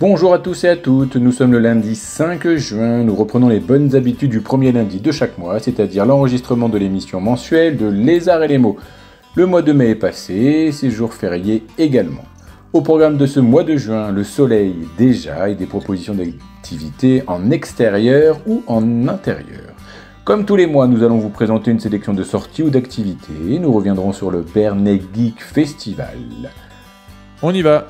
Bonjour à tous et à toutes, nous sommes le lundi 5 juin, nous reprenons les bonnes habitudes du premier lundi de chaque mois, c'est-à-dire l'enregistrement de l'émission mensuelle de Les Arts et les mots. Le mois de mai est passé, ses jours fériés également. Au programme de ce mois de juin, le soleil déjà et des propositions d'activités en extérieur ou en intérieur. Comme tous les mois, nous allons vous présenter une sélection de sorties ou d'activités. Nous reviendrons sur le Bernet Geek Festival. On y va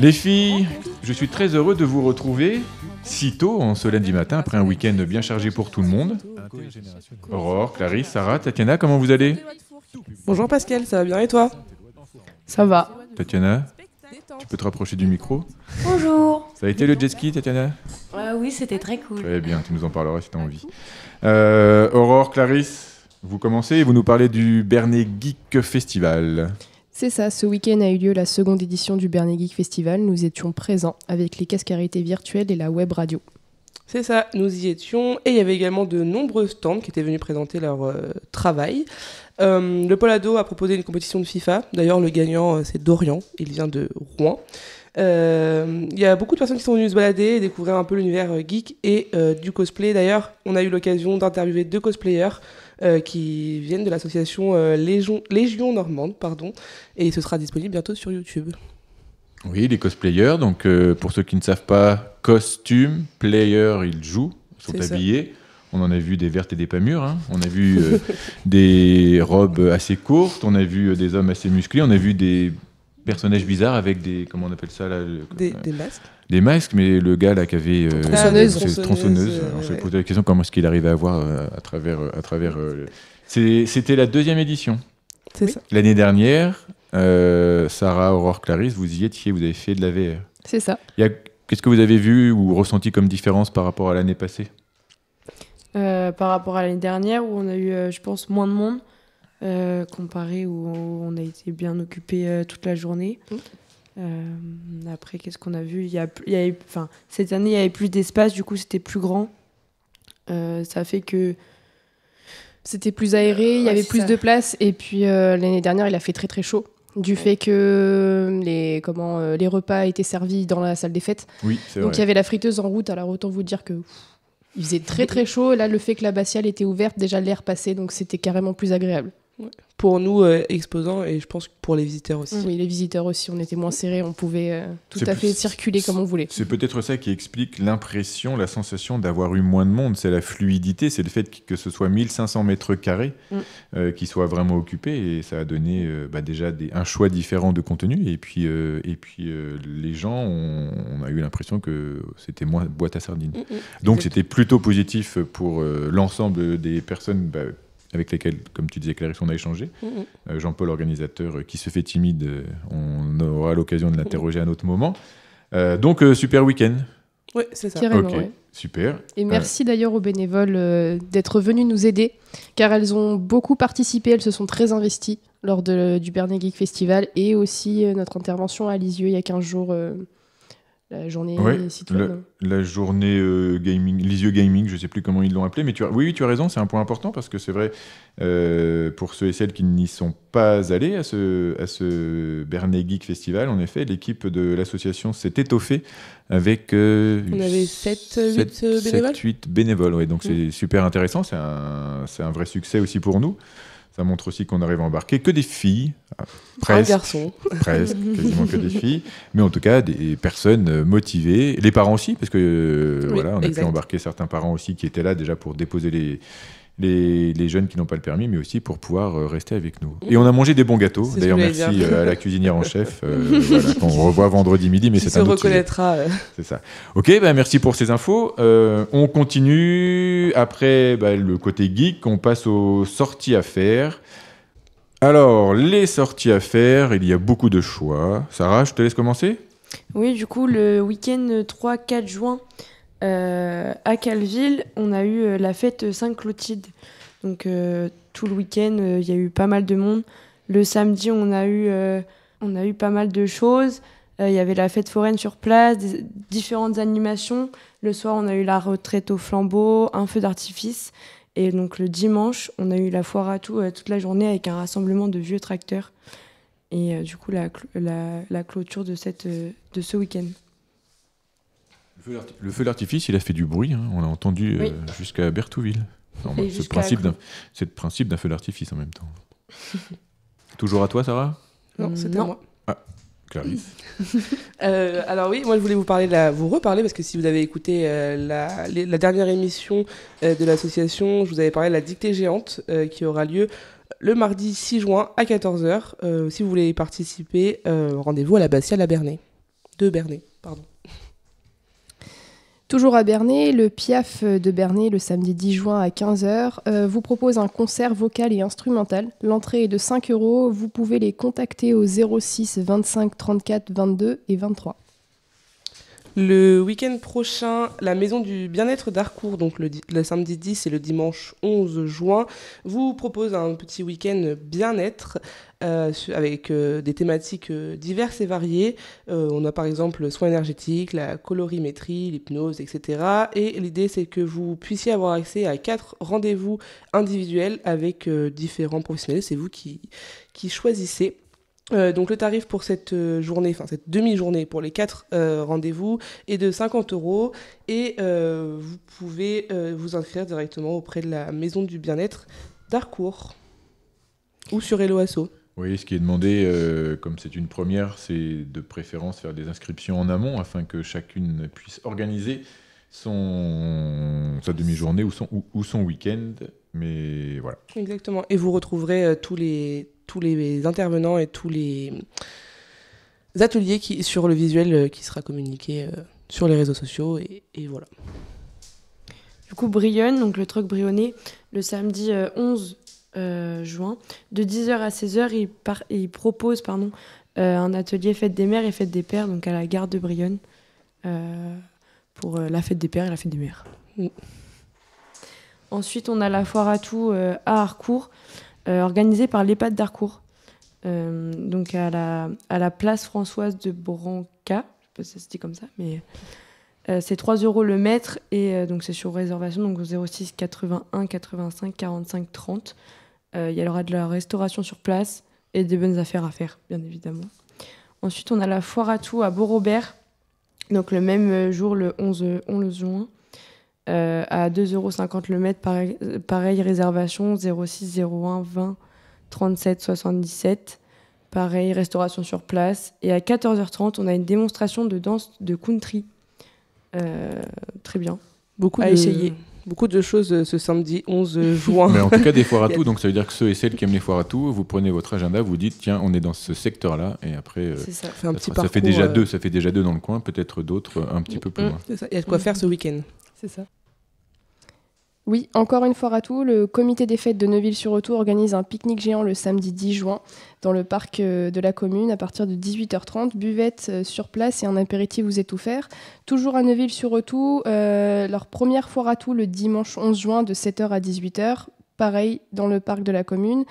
les filles, je suis très heureux de vous retrouver si tôt en ce lundi matin après un week-end bien chargé pour tout le monde. Aurore, Clarisse, Sarah, Tatiana, comment vous allez Bonjour Pascal, ça va bien et toi Ça va. Tatiana tu peux te rapprocher du micro Bonjour Ça a été le jet ski, Tatiana euh, Oui, c'était très cool. Très bien, tu nous en parleras si tu as envie. Euh, Aurore, Clarisse, vous commencez et vous nous parlez du Bernet Geek Festival. C'est ça, ce week-end a eu lieu la seconde édition du Bernie Geek Festival. Nous étions présents avec les cascarités virtuelles et la web radio. C'est ça, nous y étions et il y avait également de nombreux stands qui étaient venus présenter leur euh, travail. Euh, le Polado a proposé une compétition de FIFA. D'ailleurs, le gagnant, euh, c'est Dorian. Il vient de Rouen. Il y a beaucoup de personnes qui sont venues se balader et découvrir un peu l'univers geek et du cosplay. D'ailleurs, on a eu l'occasion d'interviewer deux cosplayers. Euh, qui viennent de l'association euh, Légion, Légion, Normande, pardon, et ce sera disponible bientôt sur YouTube. Oui, les cosplayers, donc euh, pour ceux qui ne savent pas, costume, player, ils jouent, sont habillés. On en a vu des vertes et des pas mûres. Hein. On a vu des robes assez courtes. On a vu des hommes assez musclés. On a vu des personnages bizarres avec des comment on appelle ça là euh, des, masques des masques mais le gars là qui avait euh, tronçonneuse, euh, tronçonneuse, on se posait la question comment est-ce qu'il arrivait à voir euh, à travers à travers c'était la deuxième édition c'est ça l'année dernière Sarah Aurore Clarisse vous y étiez vous avez fait de la VR c'est ça qu'est-ce que vous avez vu ou ressenti comme différence par rapport à l'année passée par rapport à l'année dernière où on a eu je pense moins de monde euh, comparé où on a été bien occupé euh, toute la journée. Mmh. Euh, après, qu'est-ce qu'on a vu il y enfin, Cette année, il y avait plus d'espace, du coup, c'était plus grand. ça fait que c'était plus aéré, il y avait plus de place. Et puis l'année dernière, il a fait très très chaud. Du fait que les, comment, les repas étaient servis dans la salle des fêtes. Donc il y avait la friteuse en route, alors autant vous dire que il faisait très très chaud. là, le fait que la était ouverte, déjà l'air passait, donc c'était carrément plus agréable pour nous euh, exposants et je pense que pour les visiteurs aussi. Oui, les visiteurs aussi, on était moins serrés, on pouvait euh, tout à fait circuler comme on voulait. C'est peut-être ça qui explique l'impression, la sensation d'avoir eu moins de monde, c'est la fluidité, c'est le fait que ce soit 1500 mètres carrés mm. euh, qui soit vraiment occupé et ça a donné bah, déjà un choix différent de contenu et puis, et puis les gens, on, a eu l'impression que c'était moins boîte à sardines. Mm, mm. Donc c'était plutôt positif pour l'ensemble des personnes. Bah, avec lesquels, comme tu disais, Clarisse, on a échangé. Euh, Jean-Paul, organisateur, euh, qui se fait timide, euh, on aura l'occasion de l'interroger à un autre moment. donc, super week-end. Oui, c'est ça. Super. Et merci d'ailleurs aux bénévoles d'être venus nous aider, car elles ont beaucoup participé, elles se sont très investies lors du Bernet Geek Festival et aussi notre intervention à Lisieux il y a 15 jours la journée La, journée euh, gaming, les yeux gaming, je ne sais plus comment ils l'ont appelé, mais tu as, oui, tu as raison, c'est un point important parce que c'est vrai, euh, pour ceux et celles qui n'y sont pas allés à ce, à ce Bernay Geek Festival, en effet, l'équipe de l'association s'est étoffée avec. Euh, On avait 7, 8 bénévoles 7, 8 bénévoles, oui, donc c'est mm. super intéressant, c'est un, un vrai succès aussi pour nous. Ça montre aussi qu'on arrive à embarquer que des filles, presque, presque, quasiment que des filles, mais en tout cas des personnes motivées, les parents aussi, parce que voilà, on a pu embarquer certains parents aussi qui étaient là déjà pour déposer les, les, jeunes qui n'ont pas le permis, mais aussi pour pouvoir euh, rester avec nous. Et on a mangé des bons gâteaux. D'ailleurs, merci euh, à la cuisinière en chef euh, On revoit vendredi midi, mais c'est un se reconnaîtra. C'est ça. Ok, bah, merci pour ces infos. on continue après bah, le côté geek. On passe aux sorties à faire. Alors, les sorties à faire, il y a beaucoup de choix. Sarah, je te laisse commencer Oui, du coup, le week-end 3-4 juin, euh, à Calville, on a eu euh, la fête Saint-Clotilde. Donc euh, tout le week-end, il y a eu pas mal de monde. Le samedi, on a eu, on a eu pas mal de choses. Il y avait la fête foraine sur place, différentes animations. Le soir, on a eu la retraite au flambeau, un feu d'artifice. Et donc le dimanche, on a eu la foire à tout toute la journée avec un rassemblement de vieux tracteurs. Et du coup, la, clôture de, cette, de ce week-end. Le feu d'artifice, il a fait du bruit, hein. on l'a entendu euh, jusqu'à Bertouville. c'est le principe d'un feu d'artifice en même temps. Toujours à toi, Sarah Non, mm, c'était moi. Ah, Clarisse. Euh, alors oui, moi je voulais vous parler, de vous reparler parce que si vous avez écouté euh, la, dernière émission de l'association, je vous avais parlé de la dictée géante qui aura lieu le mardi 6 juin à 14h. si vous voulez y participer, rendez-vous à la Bastia à Bernay. De Bernay, pardon. Toujours à Bernay, le PIAF de Bernay, le samedi 10 juin à 15h, euh, vous propose un concert vocal et instrumental. L'entrée est de 5 euros. Vous pouvez les contacter au 06 25 34 22 et 23. Le week-end prochain, la Maison du Bien-être d'Arcourt, donc le, samedi 10 et le dimanche 11 juin, vous propose un petit week-end bien-être euh, avec euh, des thématiques euh, diverses et variées. on a par exemple le soin énergétique, la colorimétrie, l'hypnose, etc. Et l'idée c'est que vous puissiez avoir accès à quatre rendez-vous individuels avec différents professionnels. C'est vous qui, choisissez. donc le tarif pour cette journée, enfin cette demi-journée pour les quatre rendez-vous est de 50 euros et vous pouvez vous inscrire directement auprès de la maison du bien-être d'Arcourt ou sur Eloasso. Oui, ce qui est demandé, euh, comme c'est une première, c'est de préférence faire des inscriptions en amont afin que chacune puisse organiser son, sa demi-journée ou son, ou, son week-end. Mais voilà. Exactement. Et vous retrouverez euh, tous, les, tous les intervenants et tous les ateliers qui, sur le visuel euh, qui sera communiqué sur les réseaux sociaux. Et, voilà. Du coup, Brionne, donc le truc brionné le samedi 11 euh, juin. De 10h à 16h, il, il propose pardon, euh, un atelier Fête des Mères et Fête des Pères, donc à la gare de Brionne, euh, pour la Fête des Pères et la Fête des Mères. Mm. Ensuite, on a la foire à tout à Harcourt, organisée par l'EHPAD d'Harcourt, donc à la, à la place Françoise de Branca. Je sais pas si comme ça, mais. c'est 3 euros le mètre et donc c'est sur réservation donc 06 81 85 45 30. Euh, il y aura de la restauration sur place et des bonnes affaires à faire, bien évidemment. Ensuite, on a la foire à tout à beaurobert donc le même euh, jour, le 11, 11 juin, euh, à 2,50€ le mètre, pareil, réservation 06 01 20 37 77. Pareil, restauration sur place. Et à 14h30, on a une démonstration de danse de country. très bien. Beaucoup à essayer beaucoup de choses euh, ce samedi 11 juin. Mais en tout cas, des foires à tout. Donc, ça veut dire que ceux et celles qui aiment les foires à tout, vous prenez votre agenda, vous dites, tiens, on est dans ce secteur-là. Et après, euh, ça. fait déjà euh, deux, ça fait déjà deux dans le coin, peut-être d'autres un petit peu plus mm, loin. Il y a de quoi mm. faire ce week-end. C'est ça. Oui, encore une fois à tout, le comité des fêtes de Neuville-sur-Autour organise un pique-nique géant le samedi 10 juin dans le parc euh, de la commune à partir de 18h30. Buvette euh, sur place et un apéritif vous est offert. Toujours à Neuville-sur-Autour, euh, leur première foire à tout le dimanche 11 juin de 7h à 18h. Pareil dans le parc de la commune.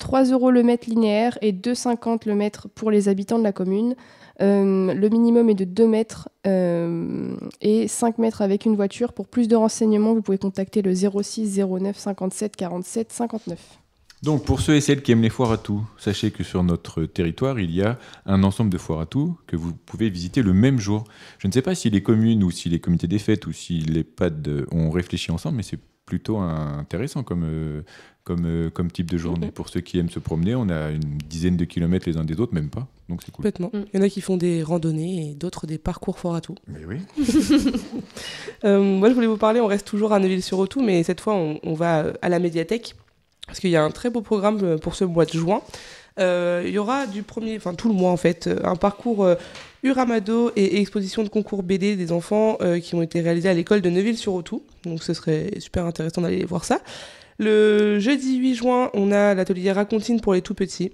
3 euros le mètre linéaire et 2,50 le mètre pour les habitants de la commune. Euh, le minimum est de 2 mètres euh, et 5 mètres avec une voiture. Pour plus de renseignements, vous pouvez contacter le 06 09 57 47 59. Donc pour ceux et celles qui aiment les foires à tout, sachez que sur notre territoire, il y a un ensemble de foires à tout que vous pouvez visiter le même jour. Je ne sais pas si les communes ou si les comités des fêtes ou si les PAD ont réfléchi ensemble, mais c'est plutôt intéressant comme, euh, comme, euh, comme type de journée. Mm-hmm. Pour ceux qui aiment se promener, on a une dizaine de kilomètres les uns des autres, même pas. Donc c'est cool. Complètement. Mm. Il y en a qui font des randonnées et d'autres des parcours forts à tout. Mais oui. Euh, moi, je voulais vous parler, on reste toujours à Neuville-sur-Otou, mais cette fois, on, on va à la médiathèque parce qu'il y a un très beau programme pour ce mois de juin il euh, y aura du premier, enfin tout le mois en fait, euh, un parcours euh, Uramado et exposition de concours BD des enfants qui ont été réalisés à l'école de neuville sur otou Donc ce serait super intéressant d'aller voir ça. Le jeudi 8 juin, on a l'atelier Racontine pour les tout petits.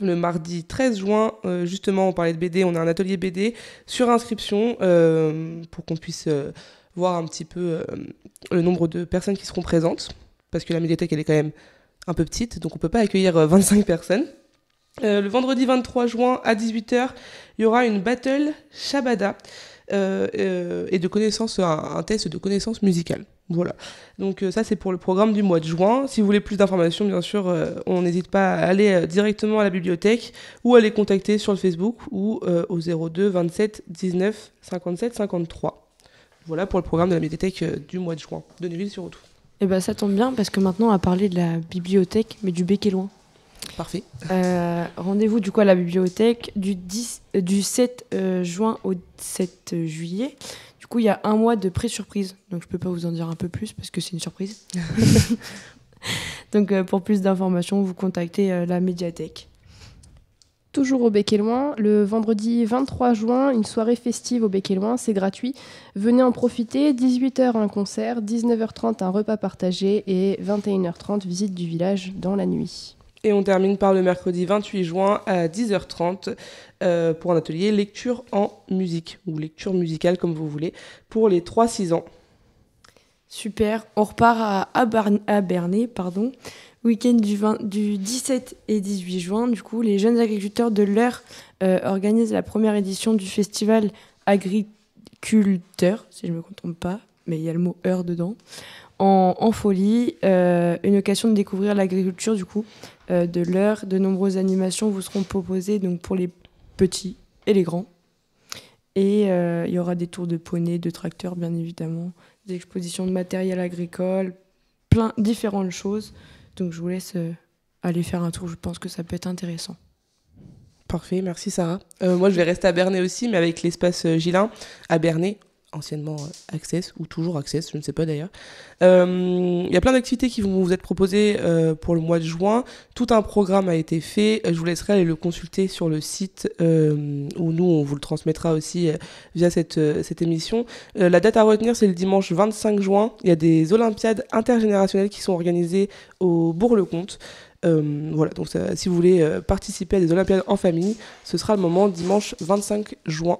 Le mardi 13 juin, justement, on parlait de BD, on a un atelier BD sur inscription pour qu'on puisse voir un petit peu le nombre de personnes qui seront présentes, parce que la médiathèque, elle est quand même un peu petite, donc on peut pas accueillir 25 euh, personnes. Euh, le vendredi 23 juin à 18h, il y aura une battle Shabada euh, et de connaissances, un, test de connaissances musicales. Voilà. Donc ça c'est pour le programme du mois de juin. Si vous voulez plus d'informations, bien sûr, on n'hésite pas à aller directement à la bibliothèque ou à les contacter sur le Facebook ou au 02 27 19 57 53. Voilà pour le programme de la bibliothèque du mois de juin de neuville sur eh ben, ça tombe bien parce que maintenant on a parler de la bibliothèque, mais du bec est loin. Parfait. Euh, rendez-vous du coup à la bibliothèque du, 10, euh, du 7 euh, juin au 7 juillet. Du coup, il y a un mois de pré-surprise. Donc, je ne peux pas vous en dire un peu plus parce que c'est une surprise. Donc, pour plus d'informations, vous contactez la médiathèque. Toujours au Bec et Loin, le vendredi 23 juin, une soirée festive au Bec et Loin, c'est gratuit. Venez en profiter, 18h un concert, 19h30 un repas partagé et 21h30 visite du village dans la nuit. Et on termine par le mercredi 28 juin à 10h30 euh, pour un atelier lecture en musique ou lecture musicale comme vous voulez pour les 3-6 ans. Super, on repart à, à, à Bernay, pardon week-end du, 17 et 18 juin, du coup, les jeunes agriculteurs de l'heure euh, organisent la première édition du festival agriculteur, si je ne me trompe pas, mais il y a le mot heure dedans, en, folie, euh, une occasion de découvrir l'agriculture, du coup, euh, de l'heure. De nombreuses animations vous seront proposées donc, pour les petits et les grands. Et il y aura des tours de poney, de tracteurs, bien évidemment, des expositions de matériel agricole, plein différentes choses. Donc je vous laisse euh, aller faire un tour, je pense que ça peut être intéressant. Parfait, merci Sarah. Euh, moi, je vais rester à Bernay aussi, mais avec l'espace euh, Gilin. À Bernay, anciennement euh, Access ou toujours Access, je ne sais pas d'ailleurs. Il euh, y a plein d'activités qui vont vous être proposées euh, pour le mois de juin. Tout un programme a été fait. Je vous laisserai aller le consulter sur le site où nous on vous le transmettra aussi via cette, émission. la date à retenir c'est le dimanche 25 juin. Il y a des Olympiades intergénérationnelles qui sont organisées au Bourg-le-Comte. voilà, donc si vous voulez participer à des Olympiades en famille, ce sera le moment dimanche 25 juin.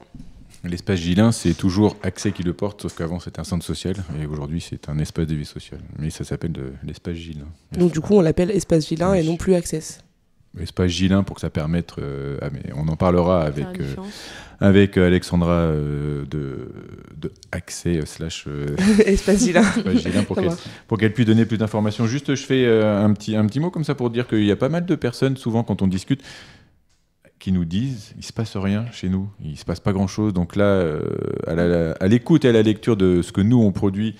L'espace Gilin, c'est toujours Accès qui le porte, sauf qu'avant c'était un centre social et aujourd'hui c'est un espace de vie sociale. Mais ça s'appelle l'espace Gilin. Donc du coup on l'appelle espace Gilin et non plus Access. Espace Gilin pour que ça permette. Euh, ah, mais on en parlera avec, euh, avec euh, Alexandra de, de, Accès slash Espace Gilin. pour qu'elle puisse donner plus d'informations. Juste, je fais un, petit, un petit mot comme ça pour dire qu'il y a pas mal de personnes, souvent quand on discute, qui nous disent il se passe rien chez nous, il se passe pas grand chose. Donc là, euh, à l'écoute et à la lecture de ce que nous on produit,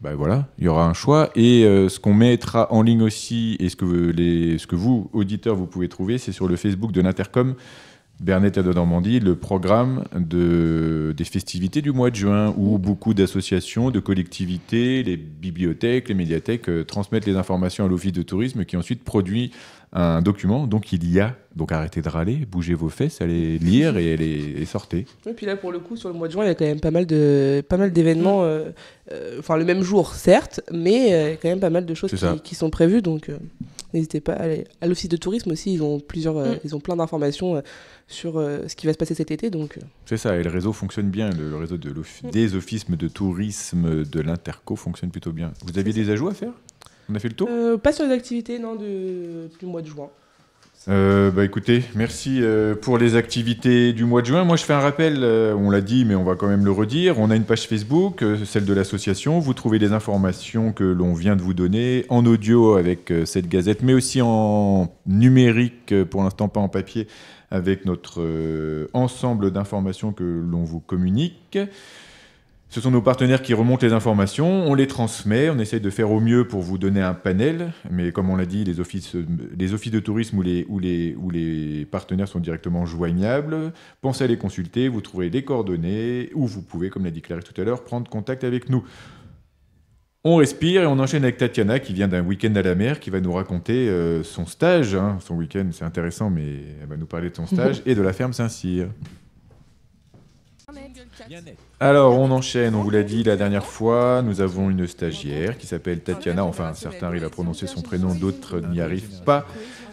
ben voilà, il y aura un choix et euh, ce qu'on mettra en ligne aussi et ce que les, ce que vous auditeurs vous pouvez trouver, c'est sur le Facebook de l'intercom. Bernetta de Normandie, le programme de, des festivités du mois de juin, où beaucoup d'associations, de collectivités, les bibliothèques, les médiathèques euh, transmettent les informations à l'Office de tourisme qui ensuite produit un document, donc il y a. Donc arrêtez de râler, bougez vos fesses, allez lire et, allez, sortez. Et puis là, pour le coup, sur le mois de juin, il y a quand même pas mal, de, pas mal d'événements, mmh. euh, euh, enfin le même jour, certes, mais euh, quand même pas mal de choses qui, sont prévues. Donc n'hésitez pas à aller à l'office de tourisme aussi, ils ont, plusieurs, mmh. ils ont plein d'informations sur ce qui va se passer cet été. Donc, C'est ça, et le réseau fonctionne bien, le, réseau mmh. des offices de tourisme de l'Interco fonctionne plutôt bien. Vous aviez des ajouts à faire on a fait le tour euh, Pas sur les activités, non, du mois de juin. Euh, bah écoutez, merci euh, pour les activités du mois de juin. Moi, je fais un rappel, on l'a dit, mais on va quand même le redire. On a une page Facebook, celle de l'association. Vous trouvez les informations que l'on vient de vous donner en audio avec cette gazette, mais aussi en numérique, pour l'instant pas en papier, avec notre ensemble d'informations que l'on vous communique. Ce sont nos partenaires qui remontent les informations, on les transmet, on essaye de faire au mieux pour vous donner un panel, mais comme on l'a dit, les offices, les offices de tourisme ou les, partenaires sont directement joignables. Pensez à les consulter, vous trouverez des coordonnées, ou vous pouvez, comme l'a dit tout à l'heure, prendre contact avec nous. On respire et on enchaîne avec Tatiana qui vient d'un week-end à la mer, qui va nous raconter euh, son stage. Hein. Son week-end, c'est intéressant, mais elle va nous parler de son stage et de la ferme Saint-Cyr. Alors, on enchaîne, on vous l'a dit la dernière fois, nous avons une stagiaire qui s'appelle Tatiana, enfin certains arrivent à prononcer son prénom, d'autres n'y arrivent pas.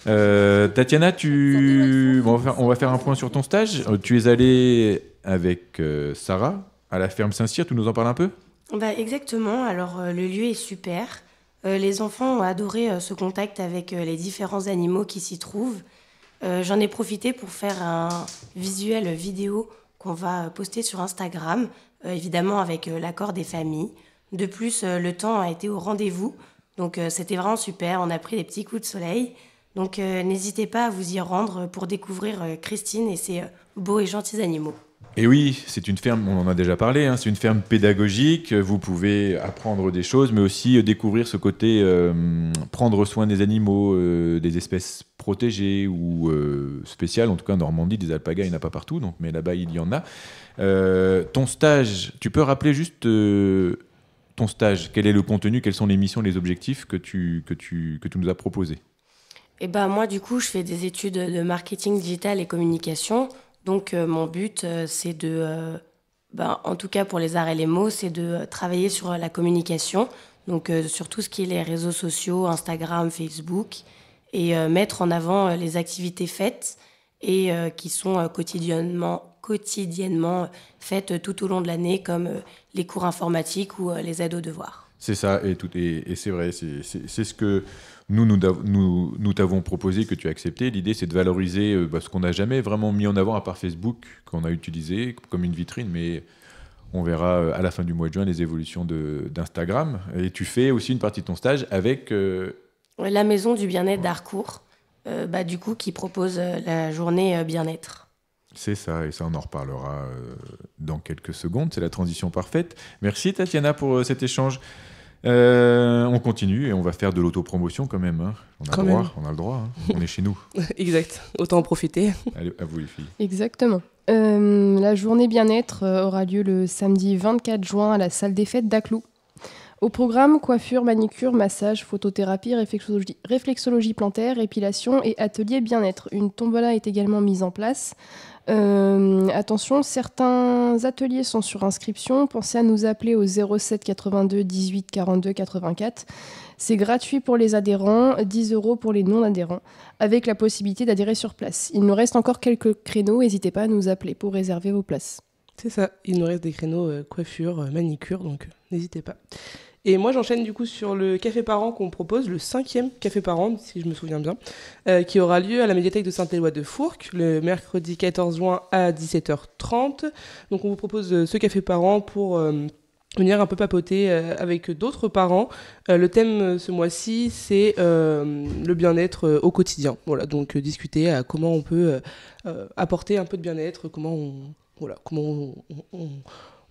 Euh, Tatiana, tu... on, va faire, un point sur ton stage. Euh, tu es allée avec euh, Sarah à la ferme Saint-Cyr, tu nous en parles un peu bah, Exactement, alors le lieu est super. les enfants ont adoré ce contact avec les différents animaux qui s'y trouvent. J'en ai profité pour faire un visuel vidéo qu'on va poster sur Instagram, euh, évidemment avec euh, l'accord des familles. De plus, euh, le temps a été au rendez-vous, donc c'était vraiment super, on a pris des petits coups de soleil. Donc n'hésitez pas à vous y rendre pour découvrir Christine et ses beaux et gentils animaux. Et oui, c'est une ferme, on en a déjà parlé, hein, c'est une ferme pédagogique, vous pouvez apprendre des choses, mais aussi découvrir ce côté prendre soin des animaux, des espèces protégées ou euh, spécial En tout cas, Normandie, des alpagas, il n'y en a pas partout, donc, mais là-bas, il y en a. Euh, ton stage, tu peux rappeler juste euh, ton stage Quel est le contenu Quelles sont les missions, les objectifs que tu, que tu, que tu nous as proposés et eh ben, Moi, du coup, je fais des études de marketing digital et communication. Donc, mon but, c'est de. Ben, en tout cas, pour les arts et les mots, c'est de travailler sur la communication, donc sur tout ce qui est les réseaux sociaux, Instagram, Facebook, et euh, mettre en avant euh, les activités faites et euh, qui sont quotidiennement, quotidiennement faites tout au long de l'année, comme les cours informatiques ou les aides aux devoirs. C'est ça, et, tout, et, c'est vrai, c'est ce que nous, nous, nous, nous t'avons proposé, que tu as accepté. L'idée, c'est de valoriser bah, ce qu'on n'a jamais vraiment mis en avant, à part Facebook, qu'on a utilisé comme une vitrine, mais on verra à la fin du mois de juin les évolutions d'Instagram. Et tu fais aussi une partie de ton stage avec la maison du bien-être d'Harcourt, euh, bah, du coup, qui propose euh, la journée euh, bien-être. C'est ça, et ça on en reparlera dans quelques secondes, c'est la transition parfaite. Merci Tatiana pour cet échange. on continue et on va faire de l'autopromotion quand même. Hein. On, a on a le droit, hein. on est chez nous. exact, autant en profiter. à vous les filles. Exactement. la journée bien-être aura lieu le samedi 24 juin à la salle des fêtes d'Aclou. Au programme, coiffure, manicure, massage, photothérapie, réflexologie, plantaire, épilation et atelier bien-être. Une tombola est également mise en place. Euh, attention, certains ateliers sont sur inscription. Pensez à nous appeler au 07 82 18 42 84. C'est gratuit pour les adhérents, 10 euros pour les non-adhérents, avec la possibilité d'adhérer sur place. Il nous reste encore quelques créneaux, n'hésitez pas à nous appeler pour réserver vos places. C'est ça, il nous reste des créneaux euh, coiffure, euh, manicure, donc n'hésitez pas. Et moi, j'enchaîne du coup sur le café parent qu'on propose, le cinquième café parent, si je me souviens bien, euh, qui aura lieu à la médiathèque de Saint-Éloi de Fourques le mercredi 14 juin à 17h30. Donc, on vous propose euh, ce café parent pour euh, venir un peu papoter avec d'autres parents. le thème ce mois-ci, c'est le bien-être au quotidien. Voilà, donc discuter à comment on peut apporter un peu de bien-être, comment on, voilà, comment on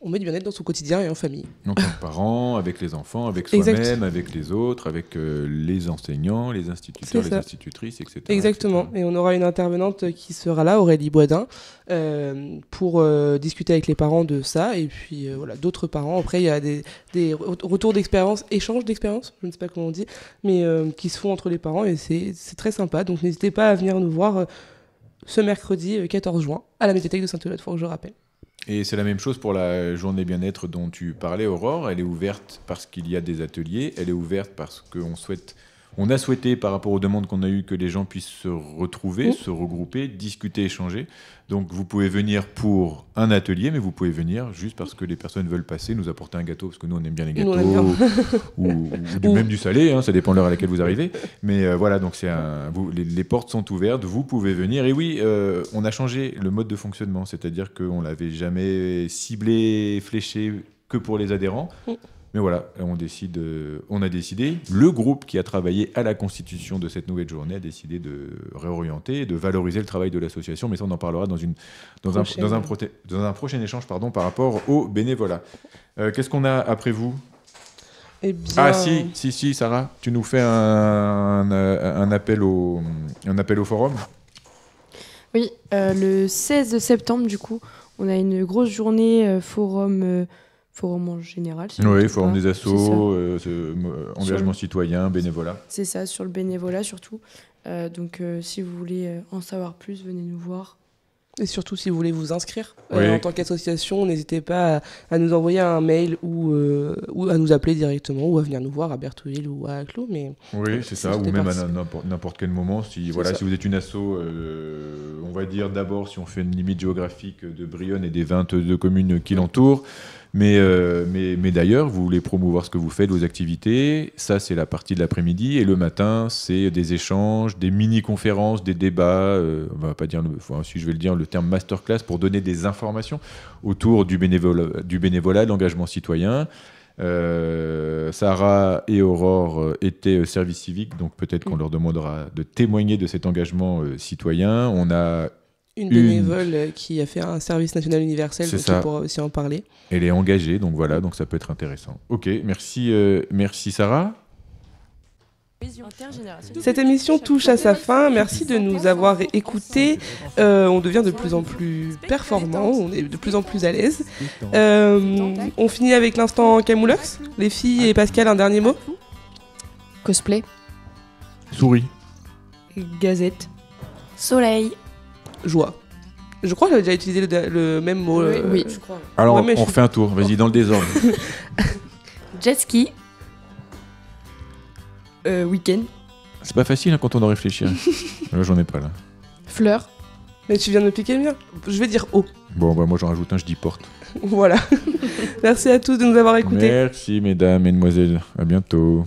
on met du bien-être dans son quotidien et en famille. Donc en parents, avec les enfants, avec soi-même, avec les autres, avec euh, les enseignants, les instituteurs, les institutrices, etc. Exactement. Et on aura une intervenante qui sera là, Aurélie Boisdin, euh, pour euh, discuter avec les parents de ça et puis voilà d'autres parents. Après, il y a des, retours d'expérience, échanges d'expérience, je ne sais pas comment on dit, mais qui se font entre les parents et c'est très sympa. Donc n'hésitez pas à venir nous voir ce mercredi 14 juin à la médiathèque de saint il faut que je rappelle. Et c'est la même chose pour la journée bien-être dont tu parlais, Aurore. Elle est ouverte parce qu'il y a des ateliers, elle est ouverte parce qu'on souhaite on a souhaité, par rapport aux demandes qu'on a eues, que les gens puissent se retrouver, se regrouper, discuter, échanger. Donc vous pouvez venir pour un atelier, mais vous pouvez venir juste parce que les personnes veulent passer, nous apporter un gâteau, parce que nous on aime bien les gâteaux, ou, même du salé, hein, ça dépend de l'heure à laquelle vous arrivez. Mais euh, voilà, donc les, portes sont ouvertes, vous pouvez venir. Et oui, euh, on a changé le mode de fonctionnement, c'est-à-dire qu'on l'avait jamais ciblé, fléché que pour les adhérents. Mais voilà, on, décide, euh, on a décidé, le groupe qui a travaillé à la constitution de cette nouvelle journée a décidé de réorienter et de valoriser le travail de l'association, mais ça on en parlera dans, une, dans, un, prochain échange pardon, par rapport au bénévolat. Euh, qu'est-ce qu'on a après vous eh Ah si, si, si, Sarah, tu nous fais un, euh, appel, au, un appel au forum Oui, le 16 septembre du coup, on a une grosse journée forum Forum en général. oui, Forum des assos, euh, euh, engagement citoyen, bénévolat. C'est ça, sur le bénévolat surtout. Euh, donc si vous voulez en savoir plus, venez nous voir. Et surtout, si vous voulez vous inscrire en tant qu'association, n'hésitez pas à, nous envoyer un mail ou, ou, à nous appeler directement ou à venir nous voir à Bertouville ou à Clos. Mais oui, c'est ça. Ou même à n'importe quel moment. Si voilà, si vous êtes une asso, on va dire d'abord si on fait une limite géographique de Brionne et des 22 communes qui l'entourent. Euh, mais, mais, d'ailleurs, vous voulez promouvoir ce que vous faites, vos activités. Ça, c'est la partie de l'après-midi. Et le matin, c'est des échanges, des mini-conférences, des débats. On euh, on va pas dire, enfin, si je vais le dire, le terme masterclass pour donner des informations autour du, bénévolat, du bénévolat, de l'engagement citoyen. Euh, Sarah et Aurore étaient au service civique, donc peut-être qu'on leur demandera de témoigner de cet engagement citoyen. On a une bénévole euh, qui a fait un service national universel, donc ça. pourra aussi en parler. Elle est engagée, donc voilà, donc ça peut être intéressant. Ok, merci, euh, merci Sarah. Cette émission touche à sa fin. Merci de nous avoir écoutés. Euh, on devient de plus en plus performant, on est de plus en plus à l'aise. on finit avec l'instant Camoulox. Les filles et Pascal, un dernier mot Cosplay. Souris. Gazette. Soleil joie. Je crois que j'avais déjà utilisé le, même mot. Euh, oui, je crois. Alors, on refait un tour. Vas-y, oh. dans le désordre. Jet ski. Euh, week-end. C'est pas facile hein, quand on doit réfléchir. là, j'en ai pas là. Fleur. Mais tu viens de me piquer le mien. Je vais dire eau. Bon, bah, moi j'en rajoute un, je dis porte. voilà. Merci à tous de nous avoir écoutés. Merci, mesdames, mesdemoiselles. À bientôt.